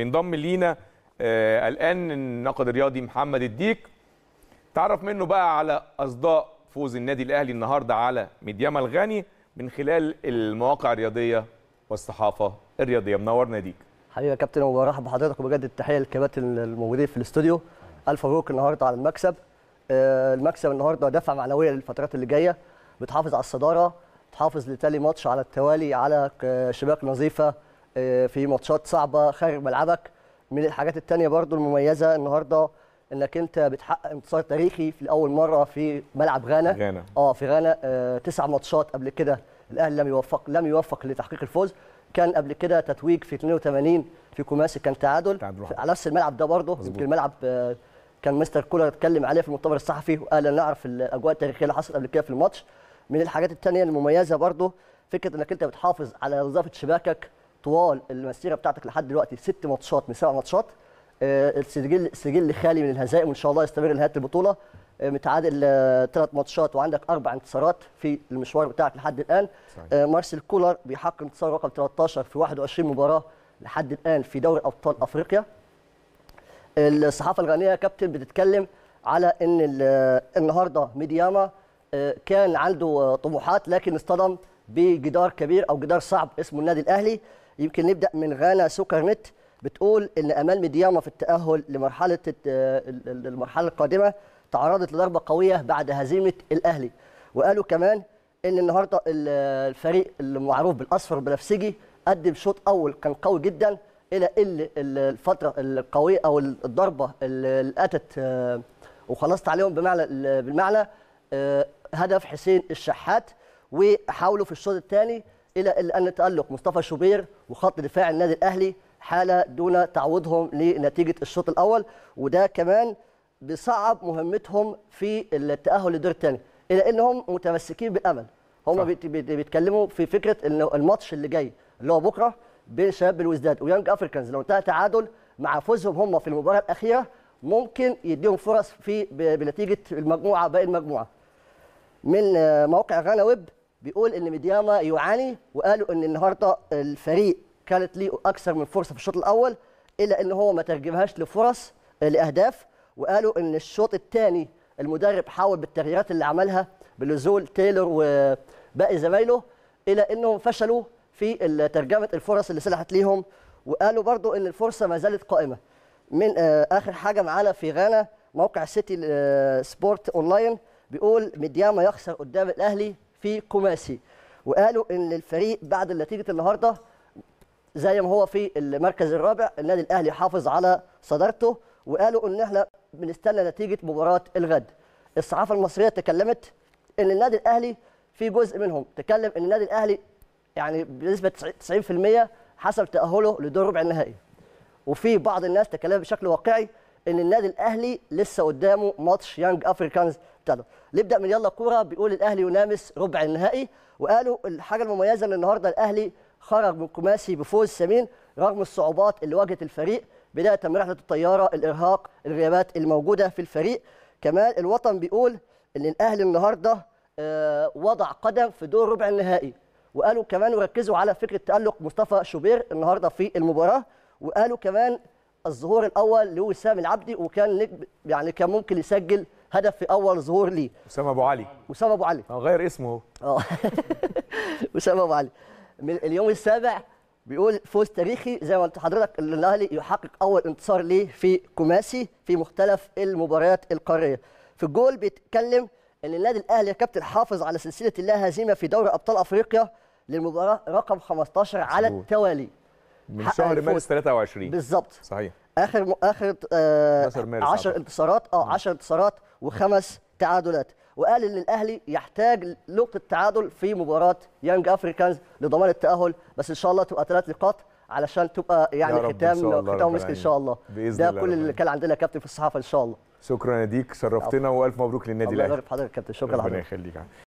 بينضم لينا آه الان الناقد الرياضي محمد الديك تعرف منه بقى على اصداء فوز النادي الاهلي النهارده على ميدياما الغاني من خلال المواقع الرياضيه والصحافه الرياضيه منورنا ديك حبيبي يا كابتن وبرحب بحضرتك وبجد التحيه للكباتن الموجودين في الاستوديو الف مبروك النهارده على المكسب آه، المكسب النهارده دفعه معنويه للفترات اللي جايه بتحافظ على الصداره بتحافظ لتالي ماتش على التوالي على آه، شباك نظيفه آه، في ماتشات صعبه خارج ملعبك من الحاجات الثانيه برضو المميزه النهارده انك انت بتحقق انتصار تاريخي في اول مره في ملعب غانا غانا اه في غانا آه تسع ماتشات قبل كده الاهلي لم يوفق لم يوفق لتحقيق الفوز كان قبل كده تتويج في 82 في كوماسي كان تعادل, تعادل على نفس الملعب ده برضه يمكن الملعب آه كان مستر كولر اتكلم عليه في المؤتمر الصحفي وقال ان نعرف الاجواء التاريخيه اللي حصلت قبل كده في الماتش من الحاجات الثانيه المميزه برضه فكره انك انت بتحافظ على نظافه شباكك طوال المسيره بتاعتك لحد دلوقتي ست ماتشات من سبع ماتشات آه، السجل سجل خالي من الهزائم وان شاء الله يستمر لنهايه البطوله آه، متعادل ثلاث آه، ماتشات وعندك اربع انتصارات في المشوار بتاعك لحد الان صحيح. مارسيل كولر بيحقق انتصار رقم 13 في 21 مباراه لحد الان في دوري ابطال افريقيا الصحافه الغانيه كابتن بتتكلم على ان النهارده ميدياما كان عنده طموحات لكن اصطدم بجدار كبير او جدار صعب اسمه النادي الاهلي يمكن نبدا من غانا سوكر نت بتقول ان امال مديامه في التاهل لمرحله المرحله القادمه تعرضت لضربه قويه بعد هزيمه الاهلي وقالوا كمان ان النهارده الفريق المعروف بالاصفر البنفسجي قدم شوط اول كان قوي جدا الى ان الفتره القويه او الضربه اللي اتت آه، وخلصت عليهم بمعنى بالمعنى آه، هدف حسين الشحات وحاولوا في الشوط الثاني الى ان تالق مصطفى شوبير وخط دفاع النادي الاهلي حاله دون تعويضهم لنتيجه الشوط الاول وده كمان بيصعب مهمتهم في التاهل للدور الثاني الى انهم متمسكين بالامل هم بيتكلموا في فكره الماتش اللي جاي اللي هو بكره بين شباب الوزداد ويانج افريكانز لو انتهى تعادل مع فوزهم هم في المباراه الاخيره ممكن يديهم فرص في بنتيجه المجموعه باقي المجموعه من آه، موقع غانا ويب بيقول ان ميدياما يعاني وقالوا ان النهارده الفريق كانت ليه اكثر من فرصه في الشوط الاول الا ان هو ما ترجمهاش لفرص آه، لاهداف وقالوا ان الشوط الثاني المدرب حاول بالتغييرات اللي عملها بلزول تايلور وباقي زمايله الى انهم فشلوا في ترجمه الفرص اللي سلحت ليهم وقالوا برضو ان الفرصه ما زالت قائمه من آه، اخر حاجه معانا في غانا موقع سيتي آه، سبورت اونلاين بيقول مدياما يخسر قدام الاهلي في كوماسي وقالوا ان الفريق بعد نتيجه النهارده زي ما هو في المركز الرابع النادي الاهلي حافظ على صدارته وقالوا ان احنا بنستنى نتيجه مباراه الغد الصحافه المصريه تكلمت ان النادي الاهلي في جزء منهم تكلم ان النادي الاهلي يعني بنسبه 90% حسب تاهله لدور ربع النهائي وفي بعض الناس تكلمت بشكل واقعي ان النادي الاهلي لسه قدامه ماتش يانج افريكانز ابتدى نبدا من يلا كوره بيقول الاهلي ينامس ربع النهائي وقالوا الحاجه المميزه ان النهارده الاهلي خرج من كوماسي بفوز سمين رغم الصعوبات اللي واجهت الفريق بدايه من رحله الطياره الارهاق الغيابات الموجوده في الفريق كمان الوطن بيقول ان الاهلي النهارده آه، وضع قدم في دور ربع النهائي وقالوا كمان وركزوا على فكره تالق مصطفى شوبير النهارده في المباراه وقالوا كمان الظهور الاول لوسام العبدي وكان يعني كان ممكن يسجل هدف في اول ظهور ليه اسامه ابو علي اسامه ابو علي اه غير اسمه اهو اه اسامه ابو علي من اليوم السابع بيقول فوز تاريخي زي ما قلت حضرتك الاهلي يحقق اول انتصار ليه في كوماسي في مختلف المباريات القاريه في الجول بيتكلم ان النادي الاهلي يا كابتن حافظ على سلسله لا هزيمه في دوري ابطال افريقيا للمباراه رقم 15 على التوالي من شهر مارس 23 بالظبط صحيح اخر اخر آه 10 انتصارات اه 10 انتصارات وخمس تعادلات وقال ان الاهلي يحتاج نقطه تعادل في مباراه يانج افريكانز لضمان التاهل بس ان شاء الله تبقى ثلاث نقاط علشان تبقى يعني ختام ختام مسك ان شاء الله ده الله كل اللي كان عندنا كابتن في الصحافه ان شاء الله شكرا يا ديك شرفتنا والف مبروك للنادي الاهلي حضرتك كابتن شكرا لحضرتك ربنا يخليك